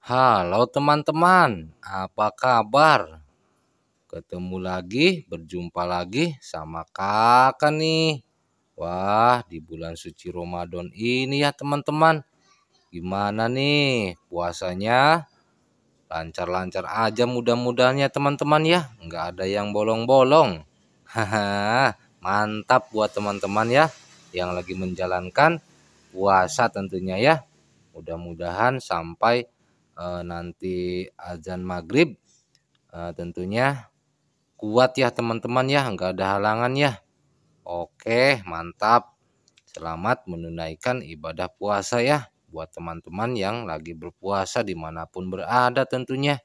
Halo teman-teman, apa kabar? Ketemu lagi, berjumpa lagi sama kakak nih. Wah, di bulan suci Ramadan ini ya teman-teman. Gimana nih puasanya? Lancar-lancar aja mudah mudahnya teman-teman ya. Nggak ada yang bolong-bolong. Haha, mantap buat teman-teman ya. Yang lagi menjalankan puasa tentunya ya. Mudah-mudahan sampai Eh, nanti azan maghrib eh, tentunya kuat ya teman-teman ya nggak ada halangan ya oke mantap selamat menunaikan ibadah puasa ya buat teman-teman yang lagi berpuasa dimanapun berada tentunya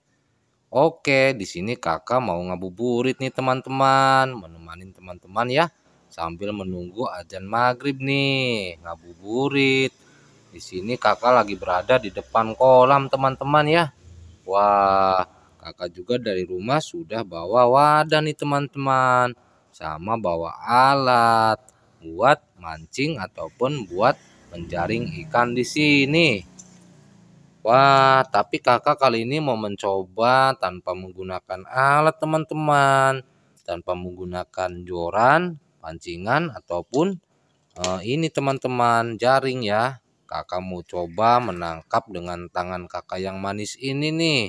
oke di sini kakak mau ngabuburit nih teman-teman menemani teman-teman ya sambil menunggu azan maghrib nih ngabuburit di sini kakak lagi berada di depan kolam teman-teman ya. Wah, kakak juga dari rumah sudah bawa wadah nih teman-teman. Sama bawa alat buat mancing ataupun buat menjaring ikan di sini. Wah, tapi kakak kali ini mau mencoba tanpa menggunakan alat teman-teman. Tanpa menggunakan joran, pancingan, ataupun Uh, ini teman-teman jaring ya. Kakak mau coba menangkap dengan tangan kakak yang manis ini nih.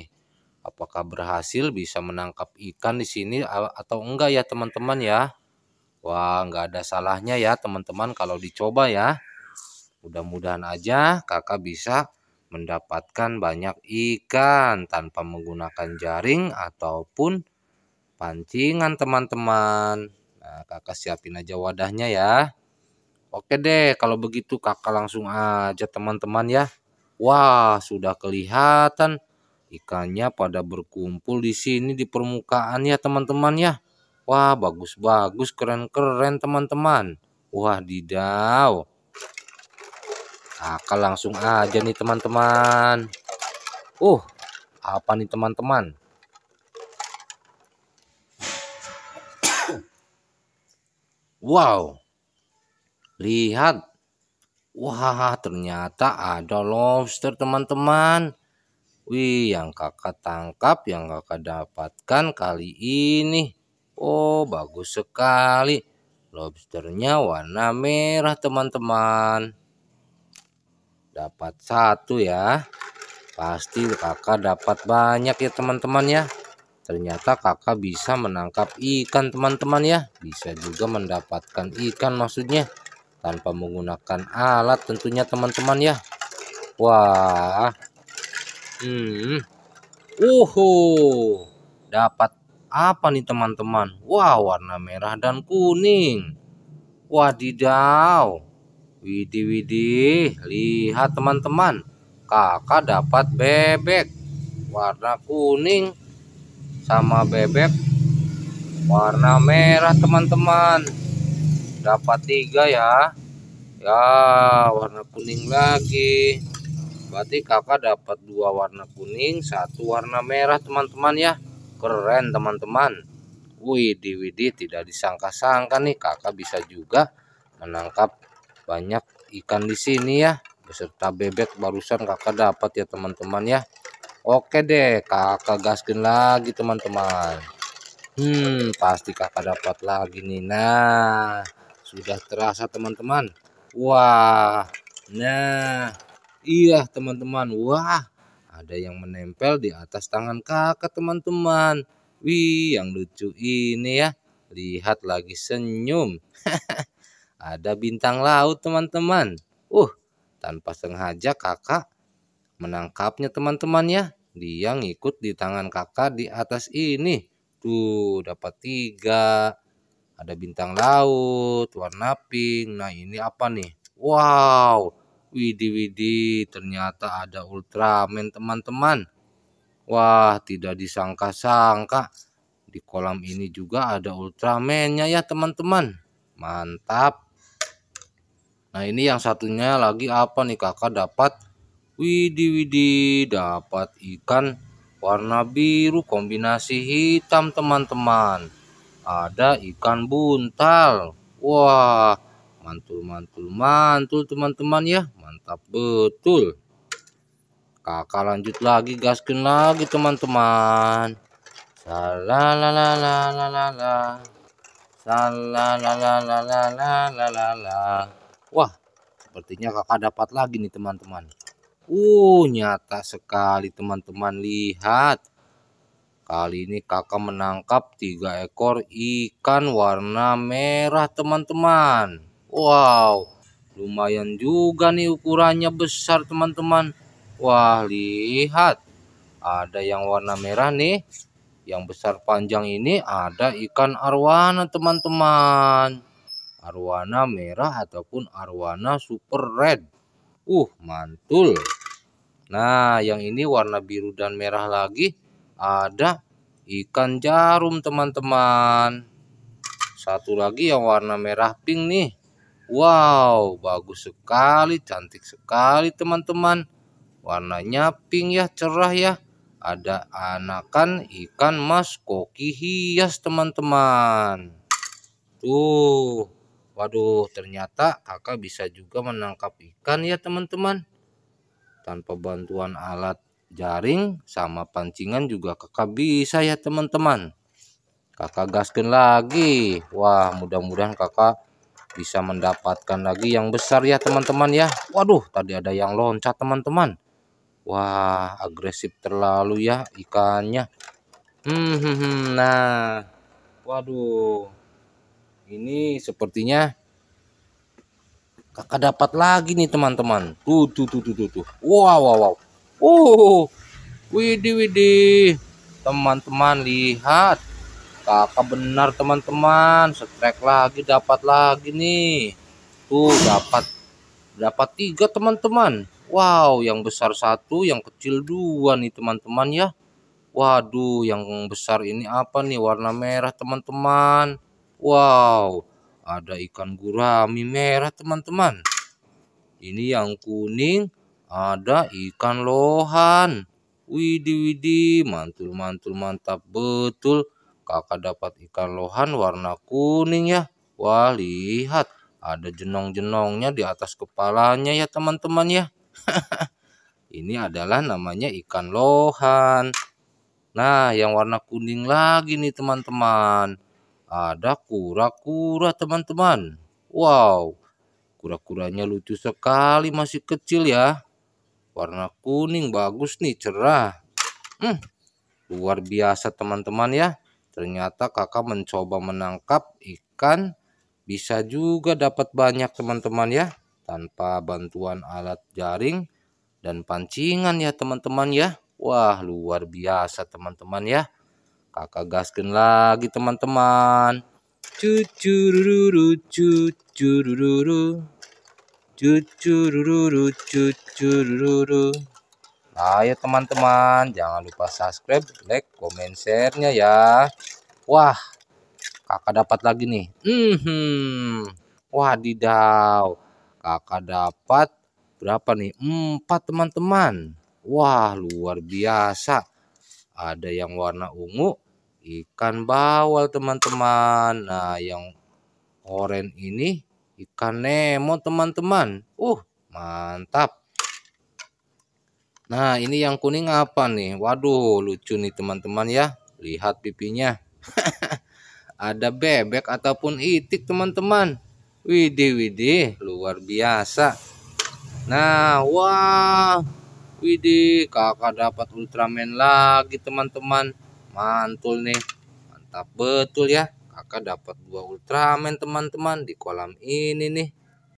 Apakah berhasil bisa menangkap ikan di sini atau enggak ya teman-teman ya? Wah, nggak ada salahnya ya teman-teman kalau dicoba ya. Mudah-mudahan aja kakak bisa mendapatkan banyak ikan tanpa menggunakan jaring ataupun pancingan teman-teman. Nah, kakak siapin aja wadahnya ya. Oke deh, kalau begitu kakak langsung aja teman-teman ya. Wah, sudah kelihatan ikannya pada berkumpul di sini di permukaan ya teman-teman ya. Wah, bagus-bagus, keren-keren teman-teman. Wah, didau. Kakak langsung aja nih teman-teman. Uh, apa nih teman-teman? Wow, Lihat. Wah, ternyata ada lobster, teman-teman. Wih, yang kakak tangkap, yang kakak dapatkan kali ini. Oh, bagus sekali. Lobsternya warna merah, teman-teman. Dapat satu ya. Pasti kakak dapat banyak ya, teman-teman ya. Ternyata kakak bisa menangkap ikan, teman-teman ya. Bisa juga mendapatkan ikan maksudnya tanpa menggunakan alat tentunya teman-teman ya wah hmm uhu dapat apa nih teman-teman wah warna merah dan kuning wadidaw widi widi, lihat teman-teman kakak dapat bebek warna kuning sama bebek warna merah teman-teman dapat tiga ya ya warna kuning lagi berarti kakak dapat dua warna kuning satu warna merah teman-teman ya keren teman-teman di widi tidak disangka-sangka nih kakak bisa juga menangkap banyak ikan di sini ya beserta bebek barusan kakak dapat ya teman-teman ya oke deh kakak gaskin lagi teman-teman hmm pasti kakak dapat lagi nih nah sudah terasa teman-teman wah nah iya teman-teman wah ada yang menempel di atas tangan kakak teman-teman wih yang lucu ini ya lihat lagi senyum ada bintang laut teman-teman uh tanpa sengaja kakak menangkapnya teman-teman ya dia ngikut di tangan kakak di atas ini tuh dapat tiga ada bintang laut, warna pink. Nah, ini apa nih? Wow. Widi Widi, ternyata ada Ultraman, teman-teman. Wah, tidak disangka-sangka di kolam ini juga ada ultraman ya, teman-teman. Mantap. Nah, ini yang satunya lagi apa nih? Kakak dapat Widi Widi dapat ikan warna biru kombinasi hitam, teman-teman ada ikan buntal. Wah, mantul mantul mantul teman-teman ya. Mantap betul. Kakak lanjut lagi gaskin lagi teman-teman. Wah, sepertinya kakak dapat lagi nih teman-teman. Uh, nyata sekali teman-teman lihat. Kali ini kakak menangkap tiga ekor ikan warna merah teman-teman. Wow, lumayan juga nih ukurannya besar teman-teman. Wah, lihat. Ada yang warna merah nih. Yang besar panjang ini ada ikan arwana teman-teman. Arwana merah ataupun arwana super red. Uh, mantul. Nah, yang ini warna biru dan merah lagi ada ikan jarum teman-teman satu lagi yang warna merah pink nih wow bagus sekali cantik sekali teman-teman warnanya pink ya cerah ya ada anakan ikan mas koki hias teman-teman tuh waduh ternyata kakak bisa juga menangkap ikan ya teman-teman tanpa bantuan alat jaring sama pancingan juga kakak bisa ya teman-teman kakak gaskin lagi wah mudah-mudahan kakak bisa mendapatkan lagi yang besar ya teman-teman ya waduh tadi ada yang loncat teman-teman wah agresif terlalu ya ikannya hmm, hmm, hmm nah waduh ini sepertinya kakak dapat lagi nih teman-teman tuh tuh tuh tuh, tuh. wow wow wow Uh, Widi Widi, teman-teman lihat, kakak benar teman-teman, setrek lagi dapat lagi nih, tuh dapat dapat tiga teman-teman. Wow, yang besar satu, yang kecil dua nih teman-teman ya. Waduh, yang besar ini apa nih warna merah teman-teman. Wow, ada ikan gurami merah teman-teman. Ini yang kuning, ada ikan lohan. Widih widih, mantul mantul mantap betul. Kakak dapat ikan lohan warna kuning ya. Wah, lihat ada jenong-jenongnya di atas kepalanya ya teman-teman ya. Ini adalah namanya ikan lohan. Nah, yang warna kuning lagi nih teman-teman. Ada kura-kura teman-teman. Wow, kura-kuranya lucu sekali masih kecil ya warna kuning bagus nih cerah hmm, luar biasa teman-teman ya ternyata kakak mencoba menangkap ikan bisa juga dapat banyak teman-teman ya tanpa bantuan alat jaring dan pancingan ya teman-teman ya wah luar biasa teman-teman ya kakak gaskin lagi teman-teman cucururu cucururu cucururu cucururu ayo teman-teman jangan lupa subscribe like komen share-nya ya wah kakak dapat lagi nih mm hmm wadidaw kakak dapat berapa nih empat teman-teman wah luar biasa ada yang warna ungu ikan bawal teman-teman nah yang oranye ini Ikan Nemo teman-teman. Uh, mantap. Nah, ini yang kuning apa nih? Waduh, lucu nih teman-teman ya. Lihat pipinya. Ada bebek ataupun itik teman-teman. Widih, widih, luar biasa. Nah, wah. Widih, kakak dapat Ultraman lagi teman-teman. Mantul nih. Mantap betul ya akan dapat dua Ultraman teman-teman di kolam ini nih